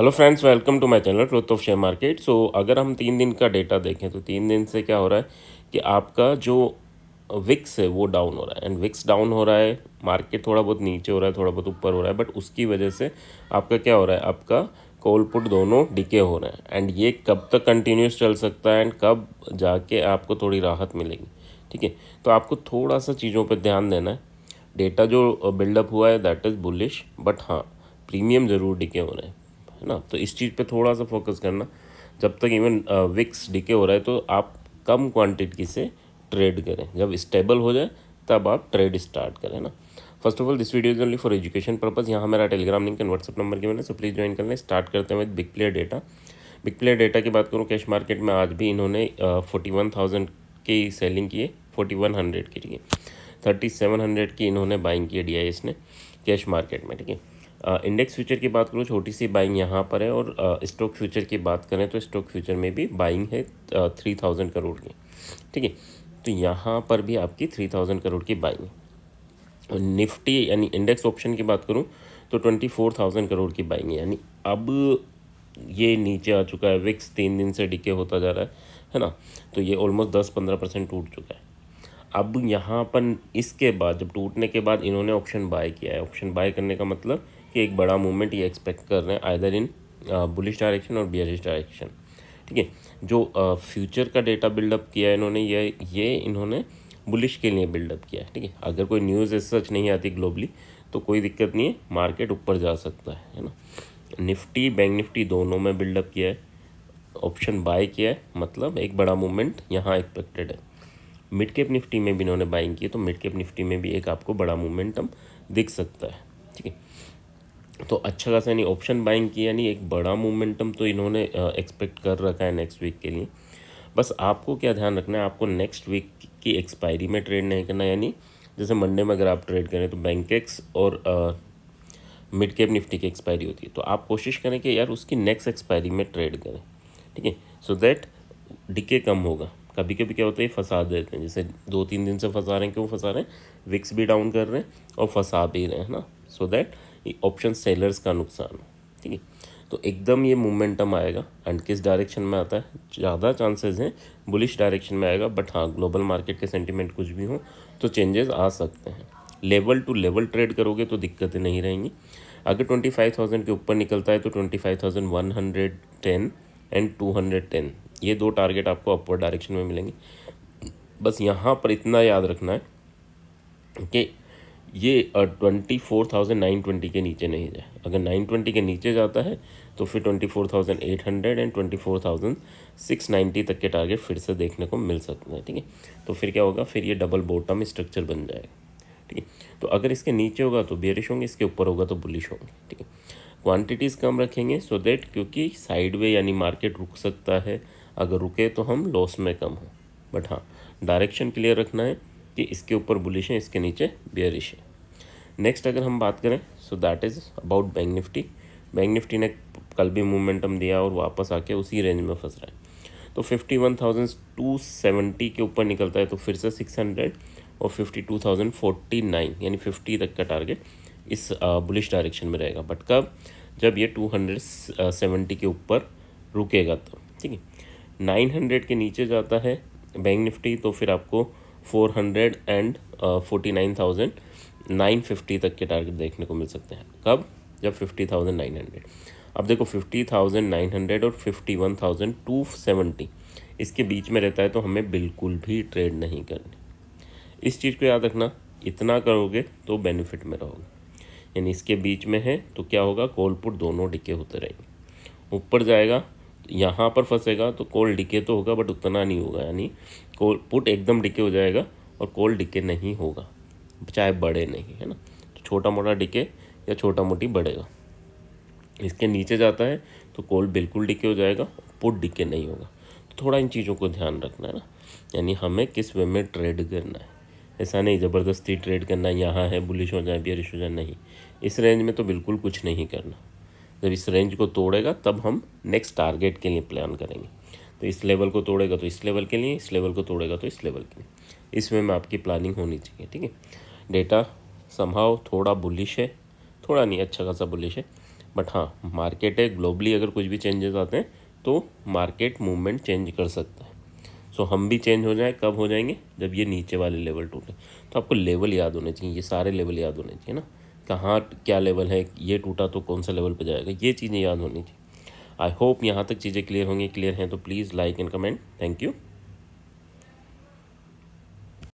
hello friends welcome to my channel truth of share market so अगर हम तीन दिन का डेटा देखें तो तीन दिन से क्या हो रहा है कि आपका जो विक्स है वो डाउन हो रहा है एंड विक्स डाउन हो रहा है मार्केट थोड़ा बहुत नीचे हो रहा है थोड़ा बहुत ऊपर हो रहा है बट उसकी वजह से आपका क्या हो रहा है आपका कॉल पुट दोनों डिके हो रहे हैं एंड ये कब तक कंटिन्यूस चल सकता है एंड कब जाके आपको थोड़ी राहत मिलेगी ठीक है तो आपको थोड़ा सा चीज़ों पर ध्यान देना है डेटा जो बिल्डअप हुआ है दैट इज़ बुलिश बट हाँ प्रीमियम ज़रूर डिके हो रहे हैं है ना तो इस चीज़ पे थोड़ा सा फोकस करना जब तक इवन विक्स डिके हो रहा है तो आप कम क्वांटिटी से ट्रेड करें जब स्टेबल हो जाए तब आप ट्रेड स्टार्ट करें ना first of all this video is only for education purpose यहाँ मेरा Telegram link and WhatsApp number के मैंने सो प्लीज़ ज्वाइन कर लें स्टार्ट करते हैं with big player data big player data की बात करूँ कैश मार्केट में आज भी इन्होंने फोर्टी वन थाउजेंड की सेलिंग की है फोर्टी वन हंड्रेड की ठीक है थर्टी सेवन हंड्रेड की इन्होंने बाइंग की है डी आई एस ने कैश मार्केट में ठीक है इंडेक्स फ्यूचर की बात करूँ छोटी सी बाइंग यहाँ पर है और स्टॉक फ्यूचर की बात करें तो स्टॉक फ्यूचर में भी बाइंग है थ्री थाउजेंड करोड़ की ठीक है तो यहाँ पर भी आपकी थ्री थाउजेंड करोड़ की बाइंग है और निफ्टी यानी इंडेक्स ऑप्शन की बात करूँ तो ट्वेंटी फोर थाउजेंड करोड़ की बाइंग है यानी अब ये नीचे आ चुका है विक्स तीन दिन से डिके होता जा रहा है है ना तो ये ऑलमोस्ट दस पंद्रह परसेंट टूट चुका है अब यहाँ पर इसके बाद जब टूटने के बाद इन्होंने ऑप्शन बाय किया है ऑप्शन बाय करने का मतलब कि एक बड़ा मूवमेंट ये एक्सपेक्ट कर रहे हैं आइदर इन बुलिश डायरेक्शन और बियरिश डायरेक्शन ठीक है जो फ्यूचर uh, का डेटा बिल्डअप किया है इन्होंने ये ये इन्होंने बुलिश के लिए बिल्डअप किया है ठीक है अगर कोई न्यूज़ ऐसे सच नहीं आती ग्लोबली तो कोई दिक्कत नहीं है मार्केट ऊपर जा सकता है है ना निफ्टी बैंक निफ्टी दोनों में बिल्डअप किया है ऑप्शन बाय किया है मतलब एक बड़ा मूवमेंट यहाँ एक्सपेक्टेड है मिड कैप निफ्टी में भी इन्होंने बाइंग की है तो मिड कैप निफ्टी में भी एक आपको बड़ा मूवमेंट हम दिख सकता है ठीक है तो अच्छा खासा यानी ऑप्शन बाइंग की यानी एक बड़ा मोमेंटम तो इन्होंने एक्सपेक्ट कर रखा है नेक्स्ट वीक के लिए बस आपको क्या ध्यान रखना है आपको नेक्स्ट वीक की एक्सपायरी में ट्रेड नहीं करना यानी जैसे मंडे में अगर आप ट्रेड करें तो बैंकेक्स और मिड कैप निफ्टी की एक्सपायरी होती है तो आप कोशिश करें कि यार उसकी नेक्स्ट एक्सपायरी में ट्रेड करें ठीक है सो दैट डिके कम होगा कभी कभी क्या होता है फंसा देते हैं जैसे दो तीन दिन से फंसा रहे हैं क्यों फंसा रहे हैं विक्स भी डाउन कर रहे हैं और फंसा भी रहे हैं ना सो दैट ऑप्शन सेलर्स का नुकसान ठीक है तो एकदम ये मोमेंटम आएगा एंड किस डायरेक्शन में आता है ज़्यादा चांसेस हैं बुलिश डायरेक्शन में आएगा बट हाँ ग्लोबल मार्केट के सेंटिमेंट कुछ भी हो तो चेंजेस आ सकते हैं लेवल टू लेवल ट्रेड करोगे तो दिक्कतें नहीं रहेंगी अगर ट्वेंटी फाइव थाउजेंड के ऊपर निकलता है तो twenty five thousand one hundred ten and two hundred ten ये दो टारगेट आपको अपवर्ड डायरेक्शन में मिलेंगे बस यहाँ पर इतना याद रखना है कि ये twenty four thousand nine twenty के नीचे नहीं जाए अगर नाइन ट्वेंटी के नीचे जाता है तो फिर twenty four thousand eight hundred and twenty four thousand six ninety तक के टारगेट फिर से देखने को मिल सकते हैं ठीक है तो फिर क्या होगा फिर ये डबल बोटम स्ट्रक्चर बन जाएगा ठीक है तो अगर इसके नीचे होगा तो बेरिश होंगे इसके ऊपर होगा तो बुलिश होंगे ठीक है क्वान्टिटीज़ कम रखेंगे सो so देट क्योंकि साइड वे यानी मार्केट रुक सकता है अगर रुके तो हम लॉस में कम हों बट हाँ डायरेक्शन क्लियर रखना है कि इसके ऊपर बुलिश है इसके नीचे बियरिश है नेक्स्ट अगर हम बात करें so that is about bank Nifty bank Nifty ने कल भी मोमेंटम दिया और वापस आके उसी रेंज में फंस रहा है तो fifty one thousand two seventy के ऊपर निकलता है तो फिर से सिक्स हंड्रेड और fifty two thousand forty nine यानी फिफ्टी तक का टारगेट इस बुलिश डायरेक्शन में रहेगा बट कब जब ये टू हंड्रेड सेवेंटी के ऊपर रुकेगा तो ठीक है नाइन हंड्रेड के नीचे जाता है बैंक निफ्टी तो फिर आपको four hundred and forty nine thousand nine fifty तक के टारगेट देखने को मिल सकते हैं कब जब फिफ्टी थाउजेंड नाइन हंड्रेड अब देखो फिफ्टी थाउजेंड नाइन हंड्रेड और fifty one thousand two seventy इसके बीच में रहता है तो हमें बिल्कुल भी ट्रेड नहीं करनी इस चीज़ को याद रखना इतना करोगे तो बेनिफिट में रहोगे यानी इसके बीच में है तो क्या होगा कोल पुट दोनों डिके होते रहेंगे ऊपर जाएगा यहाँ पर फंसेगा तो कोल डिके तो होगा बट उतना नहीं होगा यानी कोल पुट एकदम डिके हो जाएगा और कोल डिके नहीं होगा चाहे बड़े नहीं है ना तो छोटा मोटा डिके या छोटा मोटी बढ़ेगा इसके नीचे जाता है तो कोल बिल्कुल डिके हो जाएगा पुट डिके नहीं होगा तो थोड़ा इन चीज़ों को ध्यान रखना है ना यानी हमें किस वे में ट्रेड करना है ऐसा नहीं ज़बरदस्ती ट्रेड करना यहाँ है बुलिश हो जाए बियरिश हो जाए नहीं इस रेंज में तो बिल्कुल कुछ नहीं करना जब इस रेंज को तोड़ेगा तब हम नेक्स्ट टारगेट के लिए प्लान करेंगे तो इस लेवल को तोड़ेगा तो इस लेवल के लिए इस लेवल को तोड़ेगा तो इस लेवल के लिए इसमें में आपकी प्लानिंग होनी चाहिए ठीक है डेटा संभाव थोड़ा बुलिश है थोड़ा नहीं अच्छा खासा बुलिश है बट हाँ मार्केट है ग्लोबली अगर कुछ भी चेंजेस आते हैं तो मार्केट मूवमेंट चेंज कर सकता है सो हम भी चेंज हो जाए कब हो जाएंगे जब ये नीचे वाले लेवल टूटे तो आपको लेवल याद होने चाहिए ये सारे लेवल याद होने चाहिए ना कहाँ क्या लेवल है ये टूटा तो कौन सा लेवल पर जाएगा ये चीज़ें याद होनी चाहिए आई होप यहाँ तक चीज़ें क्लियर होंगी क्लियर हैं तो please like and comment thank you